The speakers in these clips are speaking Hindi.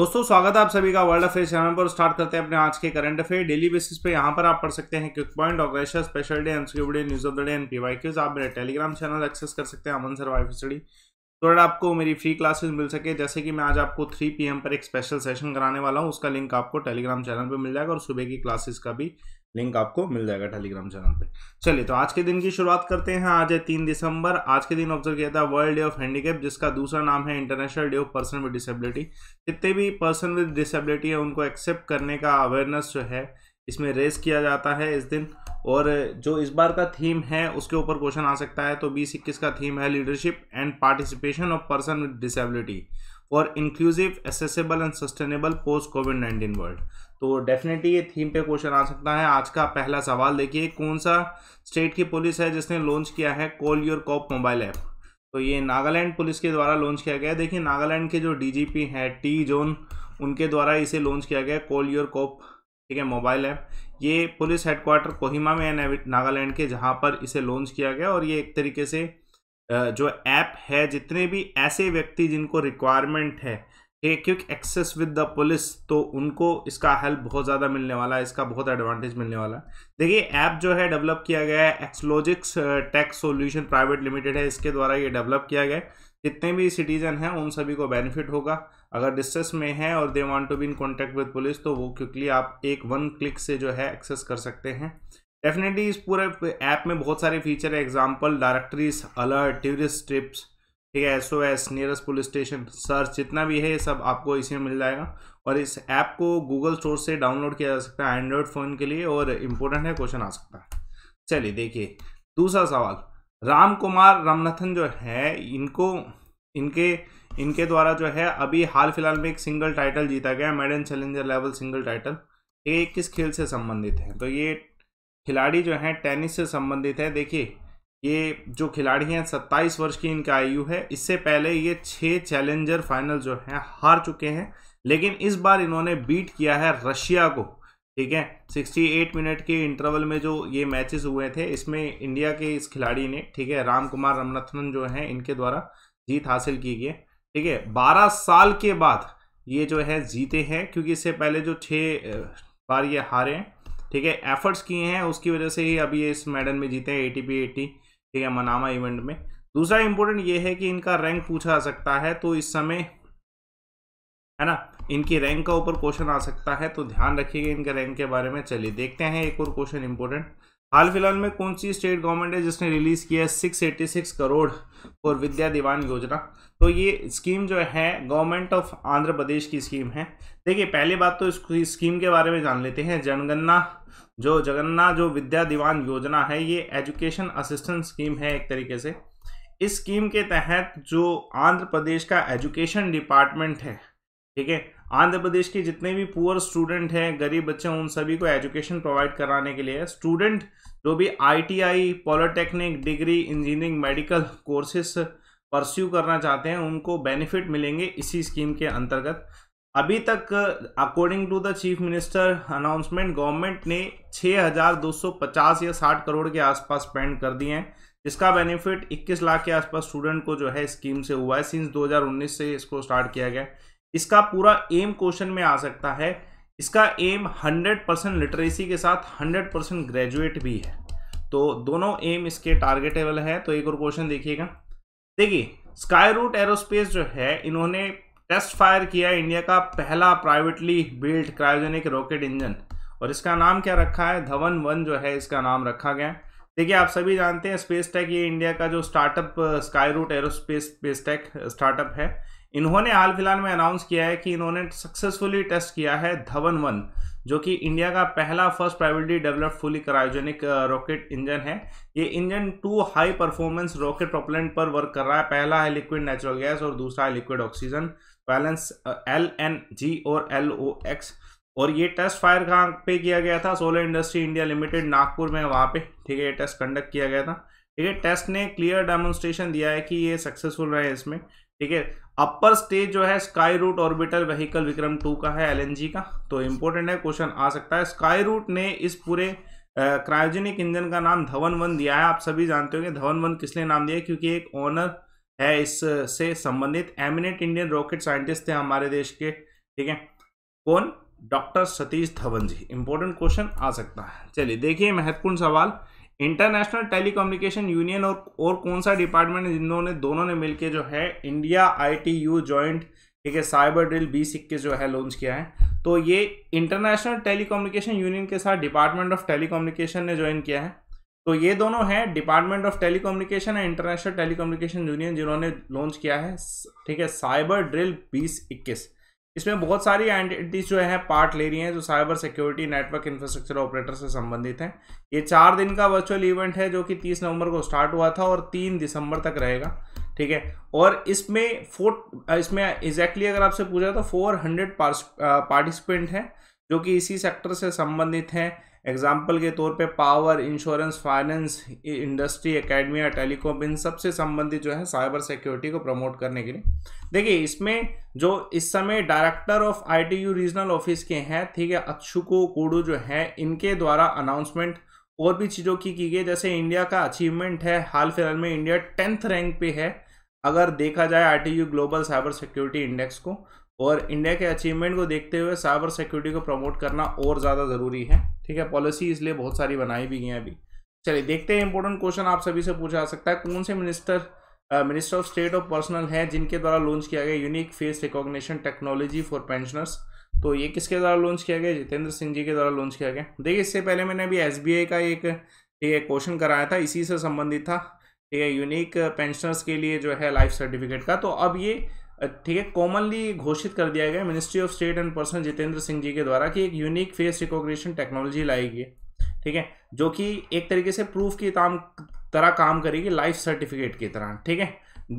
दोस्तों स्वागत है आप सभी का वर्ल्ड अफेयर चैनल पर स्टार्ट करते हैं अपने आज के करंट अफेयर डेली बेसिस पे यहाँ पर आप पढ़ सकते हैं क्विक पॉइंट और रेशर special day MCQ day news of the day and quiz आप मेरे टेलीग्राम चैनल एक्सेस कर सकते हैं अमन सर वाई फिसड़ी तो आपको मेरी फ्री क्लासेस मिल सके जैसे कि मैं आज आपको थ्री पी पर एक स्पेशल सेशन कराने वाला हूँ उसका लिंक आपको टेलीग्राम चैनल पर मिल जाएगा और सुबह की क्लासेस का भी लिंक आपको मिल जाएगा टेलीग्राम चैनल पे चलिए तो आज के दिन की शुरुआत करते हैं आज है तीन दिसंबर आज के दिन ऑब्जर्व किया था वर्ल्ड डे ऑफ हैंडीकैप जिसका दूसरा नाम है international day of person with disability जितने भी पर्सन विद डिसेबिलिटी है उनको एक्सेप्ट करने का अवेयरनेस जो है इसमें रेस किया जाता है इस दिन और जो इस बार का थीम है उसके ऊपर क्वेश्चन आ सकता है तो बीस इक्कीस का थीम है leadership and participation of person with disability और inclusive accessible and sustainable post covid nineteen world तो डेफिनेटली ये थीम पे क्वेश्चन आ सकता है आज का पहला सवाल देखिए कौन सा स्टेट की पुलिस है जिसने लॉन्च किया है call your cop mobile app तो ये नागालैंड पुलिस के द्वारा लॉन्च किया गया देखिए नागालैंड के जो डीजीपी हैं टी जोन उनके द्वारा इसे लॉन्च किया गया कॉल योर कॉप ठीक है मोबाइल ऐप ये पुलिस हेडक्वार्टर कोहिमा में है नागालैंड के जहाँ पर इसे लॉन्च किया गया और ये एक तरीके से जो ऐप है जितने भी ऐसे व्यक्ति जिनको रिक्वायरमेंट है एक quick access with the police तो उनको इसका हेल्प बहुत ज़्यादा मिलने वाला है इसका बहुत एडवांटेज मिलने वाला है देखिए ऐप जो है डेवलप किया गया है Exlogix tech solution private limited है इसके द्वारा ये डेवलप किया गया है जितने भी सिटीजन हैं उन सभी को बेनिफिट होगा अगर डिस्ट्रेस में है और they want to be in contact with police तो वो क्विकली आप एक वन क्लिक से जो है एक्सेस कर सकते हैं डेफिनेटली इस पूरे ऐप में बहुत सारे फीचर है example directories alert tourist trips ठीक है S O S nearest police station search जितना भी है ये सब आपको इसी में मिल जाएगा और इस ऐप को गूगल स्टोर से डाउनलोड किया जा सकता है एंड्रॉयड फ़ोन के लिए और इम्पोर्टेंट है क्वेश्चन आ सकता है चलिए देखिए दूसरा सवाल राम कुमार रामनाथन जो है इनको इनके इनके द्वारा जो है अभी हाल फिलहाल में एक सिंगल टाइटल जीता गया Madden challenger level single title ये किस खेल से संबंधित है तो ये खिलाड़ी जो है टेनिस से संबंधित है देखिए ये जो खिलाड़ी हैं सत्ताईस वर्ष की इनका आयु है इससे पहले ये छः चैलेंजर फाइनल जो हैं हार चुके हैं लेकिन इस बार इन्होंने बीट किया है रशिया को ठीक है 68 मिनट के इंटरवल में जो ये मैचेस हुए थे इसमें इंडिया के इस खिलाड़ी ने ठीक है राम कुमार रमनाथन जो हैं इनके द्वारा जीत हासिल की गई ठीक है बारह साल के बाद ये जो है जीते हैं क्योंकि इससे पहले जो छः बार ये हारे हैं ठीक है एफर्ट्स किए हैं उसकी वजह से ही अभी ये इस मेडल में जीते हैं एटीपी एटी ठीक है मनामा इवेंट में दूसरा इंपॉर्टेंट ये है कि इनका रैंक पूछा जा सकता है तो इस समय है ना इनकी रैंक का ऊपर क्वेश्चन आ सकता है तो ध्यान रखिएगा इनके रैंक के बारे में चलिए देखते हैं एक और क्वेश्चन इंपॉर्टेंट हाल फिलहाल में कौन सी स्टेट गवर्नमेंट है जिसने रिलीज़ किया है 686 करोड़ और विद्या दीवान योजना तो ये स्कीम जो है गवर्नमेंट ऑफ आंध्र प्रदेश की स्कीम है देखिए पहली बात तो इस स्कीम के बारे में जान लेते हैं जनगणना जो जगन्ना जो विद्या दीवान योजना है ये एजुकेशन असिस्टेंस स्कीम है एक तरीके से इस स्कीम के तहत जो आंध्र प्रदेश का एजुकेशन डिपार्टमेंट है ठीक है आंध्र प्रदेश के जितने भी पुअर स्टूडेंट हैं गरीब बच्चे उन सभी को एजुकेशन प्रोवाइड कराने के लिए स्टूडेंट जो भी ITI polytechnic degree engineering medical courses pursue करना चाहते हैं उनको बेनिफिट मिलेंगे इसी स्कीम के अंतर्गत अभी तक according to the chief minister announcement government ने 6,250 या 60 करोड़ के आसपास स्पेंड कर दिए हैं इसका बेनिफिट 21 लाख के आसपास स्टूडेंट को जो है स्कीम से हुआ है सिंस 2019 से इसको स्टार्ट किया गया इसका पूरा एम क्वेश्चन में आ सकता है इसका एम 100 परसेंट लिटरेसी के साथ 100 परसेंट ग्रेजुएट भी है तो दोनों एम इसके टारगेटेबल है तो एक और क्वेश्चन देखिएगा देखिए स्काई रूट एरोस्पेस जो है इन्होंने टेस्ट फायर किया इंडिया का पहला privately build cryogenic rocket engine और इसका नाम क्या रखा है धवन वन जो है इसका नाम रखा गया है देखिए आप सभी जानते हैं स्पेस टेक ये इंडिया का जो startup Skyroot aerospace space tech startup है इन्होंने हाल फिलहाल में अनाउंस किया है कि इन्होंने सक्सेसफुली टेस्ट किया है धवन वन जो कि इंडिया का पहला first privately developed fully cryogenic rocket engine है ये engine two high performance rocket propellant पर वर्क कर रहा है पहला है लिक्विड नेचुरल गैस और दूसरा है liquid oxygen balance L N G और एल ओ एक्स और ये टेस्ट फायर कहाँ पे किया गया था solar industry India limited Nagpur में वहाँ पे ठीक है ये टेस्ट कंडक्ट किया गया था ठीक है टेस्ट ने क्लियर डेमोन्स्ट्रेशन दिया है कि ये सक्सेसफुल रहे इसमें ठीक है अपर स्टेज जो है Skyroot orbital vehicle Vikram two का है एलएनजी का तो इंपॉर्टेंट है क्वेश्चन आ सकता है स्काई रूट ने इस पूरे क्रायोजेनिक इंजन का नाम धवन वन दिया है आप सभी जानते होंगे धवन वन किसने नाम दिया क्योंकि एक ओनर है इससे संबंधित एमिनेट इंडियन रॉकेट साइंटिस्ट थे हमारे देश के ठीक है कौन doctor Satish Dhawan ji important question आ सकता है चलिए देखिए महत्वपूर्ण सवाल इंटरनेशनल टेलीकम्युनिकेशन यूनियन और और कौन सा डिपार्टमेंट जिन्होंने दोनों ने मिलकर जो है इंडिया आईटीयू जॉइंट ठीक है साइबर ड्रिल बीस इक्कीस जो है लॉन्च किया है तो ये इंटरनेशनल टेलीकम्युनिकेशन यूनियन के साथ डिपार्टमेंट ऑफ टेलीकम्युनिकेशन ने ज्वाइन किया है तो ये दोनों हैं department of telecommunication and international telecommunication union जिन्होंने लॉन्च किया है ठीक है साइबर ड्रिल बीस इक्कीस इसमें बहुत सारी एंटिटीज जो है पार्ट ले रही हैं जो cyber security network infrastructure operator से संबंधित हैं ये चार दिन का वर्चुअल इवेंट है जो कि 30 नवंबर को स्टार्ट हुआ था और 3 दिसंबर तक रहेगा ठीक है और इसमें फोर इसमें एग्जैक्टली अगर आपसे पूछा तो 400 पार्टिसिपेंट uh, हैं जो कि इसी सेक्टर से संबंधित हैं एग्जाम्पल के तौर पे power insurance finance industry academia telecom इन सबसे संबंधित जो है साइबर सिक्योरिटी को प्रमोट करने के लिए देखिए इसमें जो इस समय director of ITU regional office के हैं ठीक है अच्छुको कोडू जो है इनके द्वारा अनाउंसमेंट और भी चीज़ों की की गई जैसे इंडिया का अचीवमेंट है हाल फिलहाल में इंडिया टेंथ रैंक पे है अगर देखा जाए I global cyber security index को और इंडिया के अचीवमेंट को देखते हुए साइबर सिक्योरिटी को प्रमोट करना और ज़्यादा ज़रूरी है ठीक है पॉलिसी इसलिए बहुत सारी बनाई भी गई हैं अभी चलिए देखते हैं इंपॉर्टेंट क्वेश्चन आप सभी से पूछा जा सकता है कौन से minister minister of state of personal है जिनके द्वारा लॉन्च किया गया unique face recognition technology for pensioners तो ये किसके द्वारा लॉन्च किया गया जितेंद्र सिंह जी के द्वारा लॉन्च किया गया देखिए इससे पहले मैंने अभी एस का एक ठीक क्वेश्चन कराया था इसी से संबंधित था ठीक है यूनिक पेंशनर्स के लिए जो है लाइफ सर्टिफिकेट का तो अब ये ठीक है कॉमनली घोषित कर दिया गया ministry of state and person Jitendra Singh ji के द्वारा कि एक यूनिक फेस रिकॉग्निशन टेक्नोलॉजी लाएगी ठीक है जो कि एक तरीके से प्रूफ की ताम तरह काम करेगी लाइफ सर्टिफिकेट की तरह ठीक है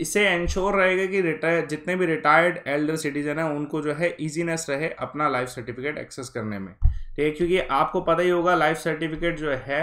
इससे इंश्योर रहेगा कि रिटायर जितने भी रिटायर्ड एल्डर सिटीजन हैं उनको जो है इजीनेस रहे अपना लाइफ सर्टिफिकेट एक्सेस करने में ठीक क्योंकि आपको पता ही होगा लाइफ सर्टिफिकेट जो है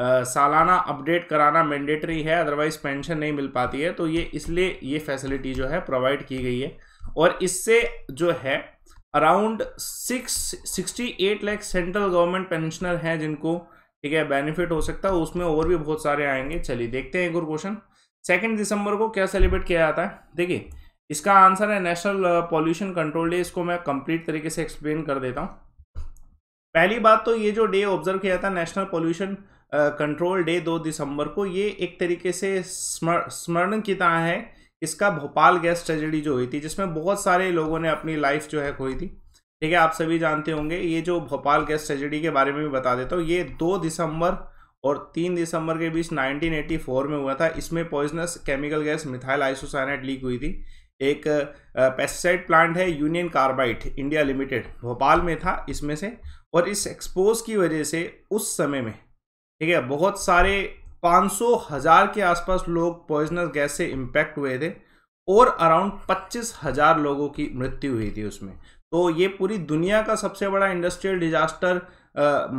आ, सालाना अपडेट कराना मैंडेटरी है अदरवाइज पेंशन नहीं मिल पाती है तो ये इसलिए ये फैसिलिटी जो है प्रोवाइड की गई है और इससे जो है around six sixty eight lakh central government pensioner हैं जिनको ठीक है बेनिफिट हो सकता है उसमें और भी बहुत सारे आएंगे चलिए देखते हैं एक और क्वेश्चन सेकेंड दिसंबर को क्या सेलिब्रेट किया जाता है देखिए इसका आंसर है नेशनल पॉल्यूशन कंट्रोल डे इसको मैं कंप्लीट तरीके से एक्सप्लेन कर देता हूँ पहली बात तो ये जो डे ऑब्जर्व किया था नेशनल पोल्यूशन कंट्रोल डे दो दिसंबर को ये एक तरीके से स्मरण की तरह है इसका भोपाल गैस ट्रेजेडी जो हुई थी जिसमें बहुत सारे लोगों ने अपनी लाइफ जो है खोई थी ठीक है आप सभी जानते होंगे ये जो भोपाल गैस ट्रेजेडी के बारे में भी बता देता हूँ ये दो दिसंबर और तीन दिसंबर के बीच 1984 में हुआ था इसमें poisonous chemical gas methyl isocyanate leak हुई थी एक पेस्टिसाइड प्लांट है union carbide India limited Bhopal में था इसमें से और इस एक्सपोज की वजह से उस समय में ठीक है बहुत सारे 500 हज़ार के आसपास लोग पॉइजनस गैस से इम्पैक्ट हुए थे और अराउंड पच्चीस हज़ार लोगों की मृत्यु हुई थी उसमें तो ये पूरी दुनिया का सबसे बड़ा इंडस्ट्रियल डिजास्टर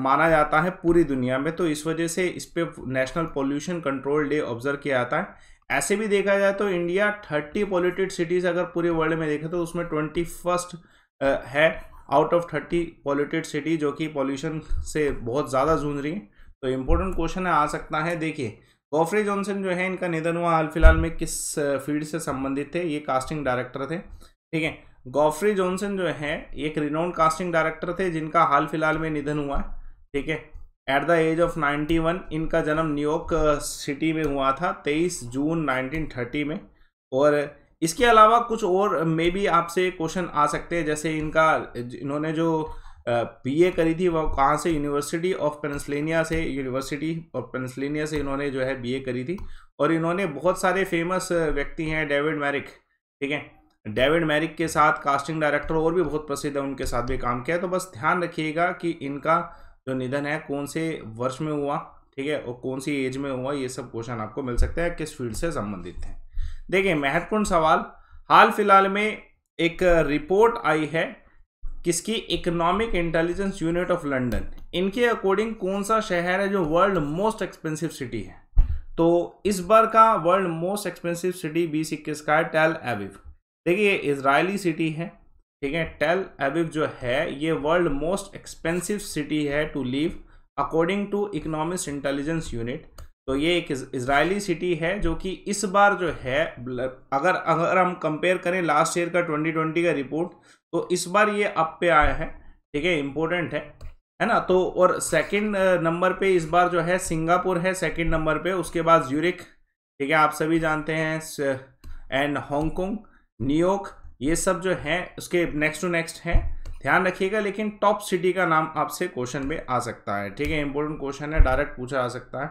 माना जाता है पूरी दुनिया में तो इस वजह से इस पर national pollution control day observe किया जाता है ऐसे भी देखा जाए तो इंडिया थर्टी पॉल्यूटेड सिटीज़ अगर पूरे वर्ल्ड में देखें तो उसमें ट्वेंटी फर्स्ट है out of thirty polluted city जो कि पॉल्यूशन से बहुत ज़्यादा जूझ रही हैं तो इम्पोर्टेंट क्वेश्चन आ सकता है देखिए गॉफ्री जॉनसन जो है इनका निधन हुआ हाल फिलहाल में किस फील्ड से संबंधित थे ये कास्टिंग डायरेक्टर थे ठीक है गॉफ्री जॉनसन जो है एक रिनाउंड कास्टिंग डायरेक्टर थे जिनका हाल फिलहाल में निधन हुआ है ठीक है एट द एज ऑफ 91 इनका जन्म न्यूयॉर्क सिटी में हुआ था 23 जून 1930 में और इसके अलावा कुछ और मे बी आपसे क्वेश्चन आ सकते हैं जैसे इनका इन्होंने जो बी ए करी थी वह कहाँ से यूनिवर्सिटी ऑफ पेंसिलेनिया से यूनिवर्सिटी ऑफ पेंसिलेनिया से इन्होंने जो है बी ए करी थी और इन्होंने बहुत सारे फेमस व्यक्ति हैं डेविड मैरिक ठीक है डेविड मैरिक के साथ कास्टिंग डायरेक्टर और भी बहुत प्रसिद्ध है उनके साथ भी काम किया तो बस ध्यान रखिएगा कि इनका जो निधन है कौन से वर्ष में हुआ ठीक है और कौन सी एज में हुआ ये सब क्वेश्चन आपको मिल सकता है किस फील्ड से संबंधित हैं देखिए महत्वपूर्ण सवाल हाल फिलहाल में एक रिपोर्ट आई है किसकी economic intelligence unit of London इनके अकॉर्डिंग कौन सा शहर है जो वर्ल्ड मोस्ट एक्सपेंसिव सिटी है तो इस बार का वर्ल्ड मोस्ट एक्सपेंसिव सिटी बीस इक्कीस का है टेल एविव देखिए इसराइली सिटी है ठीक है टेल एविव जो है ये वर्ल्ड मोस्ट एक्सपेंसिव सिटी है to live according to economic intelligence unit तो ये एक इसराइली सिटी है जो कि इस बार जो है अगर अगर हम कंपेयर करें लास्ट ईयर का 2020 का रिपोर्ट तो इस बार ये अप पे आया है ठीक है इम्पोर्टेंट है है ना तो और सेकंड नंबर पे इस बार जो है सिंगापुर है सेकंड नंबर पे उसके बाद यूरिक ठीक है आप सभी जानते हैं एंड हांगकॉन्ग न्यूयॉर्क ये सब जो है उसके नेक्स्ट टू नेक्स्ट है ध्यान रखिएगा लेकिन टॉप सिटी का नाम आपसे क्वेश्चन में आ सकता है ठीक है इंपॉर्टेंट क्वेश्चन है डायरेक्ट पूछा जा सकता है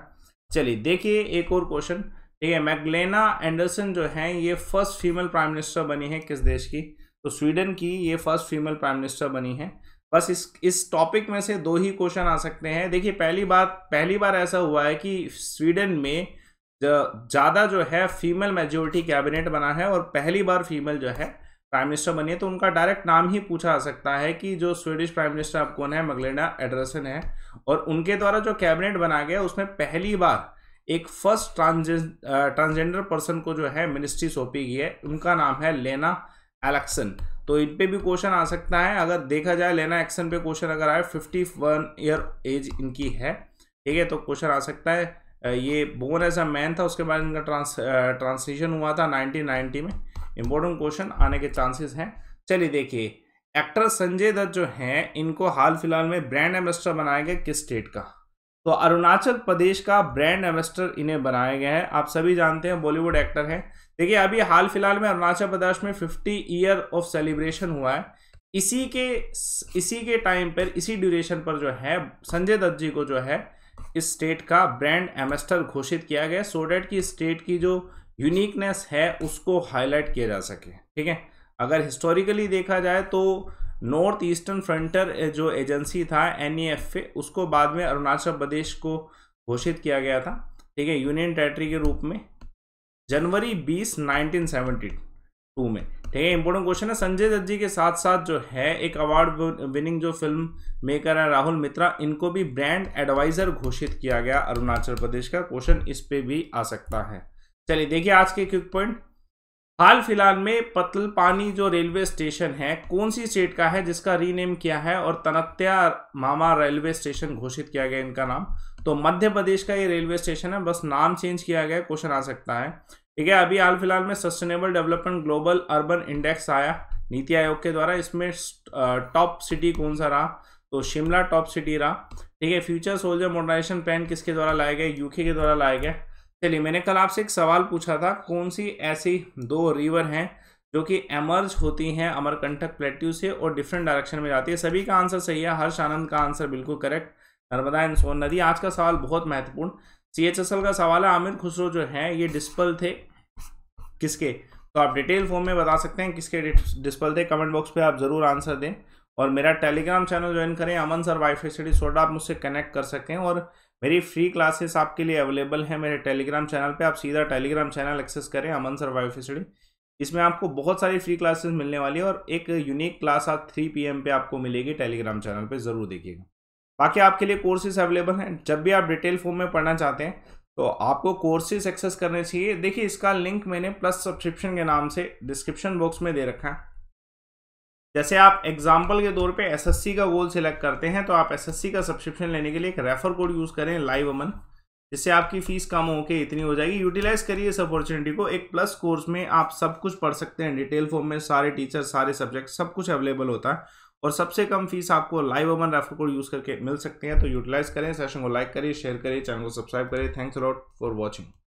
चलिए देखिए एक और क्वेश्चन ठीक है मैगलेना एंडरसन जो है ये फर्स्ट फीमेल प्राइम मिनिस्टर बनी है किस देश की तो स्वीडन की ये फर्स्ट फीमेल प्राइम मिनिस्टर बनी है बस इस इस टॉपिक में से दो ही क्वेश्चन आ सकते हैं देखिए पहली बात पहली बार ऐसा हुआ है कि स्वीडन में ज़्यादा जो है फीमेल मेजोरिटी कैबिनेट बना है और पहली बार फीमेल जो है प्राइम मिनिस्टर बनी है तो उनका डायरेक्ट नाम ही पूछा जा सकता है कि जो स्वीडिश प्राइम मिनिस्टर आप कौन है मगलेना एडरसन है और उनके द्वारा जो कैबिनेट बना गया उसमें पहली बार एक फर्स्ट ट्रांसजेंडर पर्सन को जो है मिनिस्ट्री सौंपी गई है उनका नाम है लेना एलेक्सन तो इन पे भी क्वेश्चन आ सकता है अगर देखा जाए लेना एक्सन पे क्वेश्चन अगर आए फिफ्टी वन ईयर एज इनकी है ठीक है तो क्वेश्चन आ सकता है ये बोन एज अ मैन था उसके बाद इनका ट्रांस ट्रांसलेशन हुआ था 1990 में इंपॉर्टेंट क्वेश्चन आने के चांसेस हैं चलिए देखिए एक्टर संजय दत्त जो हैं इनको हाल फिलहाल में ब्रांड एम्बेसडर बनाया गया किस स्टेट का तो अरुणाचल प्रदेश का ब्रांड एम्बेसडर इन्हें बनाया गया है आप सभी जानते हैं बॉलीवुड एक्टर हैं देखिए अभी हाल फिलहाल में अरुणाचल प्रदेश में फिफ्टी ईयर ऑफ सेलिब्रेशन हुआ है इसी के इसी के टाइम पर इसी ड्यूरेशन पर जो है संजय दत्त जी को जो है इस स्टेट का ब्रांड एम्बेसडर घोषित किया गया सो डेट की स्टेट की जो यूनिकनेस है उसको हाईलाइट किया जा सके ठीक है अगर हिस्टोरिकली देखा जाए तो नॉर्थ ईस्टर्न फ्रंटर जो एजेंसी था एन e उसको बाद में अरुणाचल प्रदेश को घोषित किया गया था ठीक है यूनियन टेरेटरी के रूप में जनवरी 20 1972 में ठीक है इंपॉर्टेंट क्वेश्चन है संजय दत्त जी के साथ साथ जो है एक अवार्ड विनिंग जो फिल्म मेकर है राहुल मित्रा इनको भी ब्रांड एडवाइजर घोषित किया गया अरुणाचल प्रदेश का क्वेश्चन इस पे भी आ सकता है चलिए देखिए आज के क्विक पॉइंट हाल फिलहाल में पतलपानी जो रेलवे स्टेशन है कौन सी स्टेट का है जिसका रीनेम किया है और तनत्या मामा रेलवे स्टेशन घोषित किया गया इनका नाम तो मध्य प्रदेश का ये रेलवे स्टेशन है बस नाम चेंज किया गया क्वेश्चन आ सकता है ठीक है अभी हाल फिलहाल में sustainable development global urban index आया नीति आयोग के द्वारा इसमें टॉप सिटी कौन सा रहा तो शिमला टॉप सिटी रहा ठीक है फ्यूचर सोल्जर मॉडर्नाइजेशन प्लान किसके द्वारा लाया गया यूके के द्वारा लाया गया चलिए मैंने कल आपसे एक सवाल पूछा था कौन सी ऐसी दो रिवर हैं जो कि एमर्ज होती हैं अमरकंठक प्लेट्यू से और डिफरेंट डायरेक्शन में जाती है सभी का आंसर सही है हर्ष आनंद का आंसर बिल्कुल करेक्ट नर्मदा एंड सोन नदी आज का सवाल बहुत महत्वपूर्ण सी एच एस एल का सवाल है आमिर खुसरो जो है ये डिस्पल थे किसके तो आप डिटेल फॉर्म में बता सकते हैं किसके डिस्पल थे कमेंट बॉक्स पर आप ज़रूर आंसर दें और मेरा टेलीग्राम चैनल ज्वाइन करें अमन सर वाईफाई स्टडी सोडा आप मुझसे कनेक्ट कर सकते हैं और मेरी फ्री क्लासेस आपके लिए अवेलेबल है मेरे टेलीग्राम चैनल पे आप सीधा टेलीग्राम चैनल एक्सेस करें अमन सर वाइफ स्टडी इसमें आपको बहुत सारी फ्री क्लासेस मिलने वाली है और एक यूनिक क्लास आज थ्री पी पे आपको मिलेगी टेलीग्राम चैनल पर ज़रूर देखिएगा बाकी आपके लिए कोर्सेज अवेलेबल हैं जब भी आप डिटेल फॉर्म में पढ़ना चाहते हैं तो आपको कोर्सेज एक्सेस करने चाहिए देखिए इसका लिंक मैंने प्लस सब्सक्रिप्शन के नाम से डिस्क्रिप्शन बॉक्स में दे रखा है जैसे आप एग्जाम्पल के तौर पे एसएससी का गोल सिलेक्ट करते हैं तो आप एसएससी का सब्सक्रिप्शन लेने के लिए एक रेफर कोड यूज़ करें लाइव अमन जिससे आपकी फीस कम होकर इतनी हो जाएगी यूटिलाइज करिए इस अपॉर्चुनिटी को एक प्लस कोर्स में आप सब कुछ पढ़ सकते हैं डिटेल फॉर्म में सारे टीचर सारे सब्जेक्ट सब कुछ अवेलेबल होता है और सबसे कम फीस आपको live Aman refer code use करके मिल सकते हैं तो यूटिलाइज करें सेशन को लाइक करिए शेयर करिए चैनल को सब्सक्राइब करिए थैंक्स लॉट फॉर वॉचिंग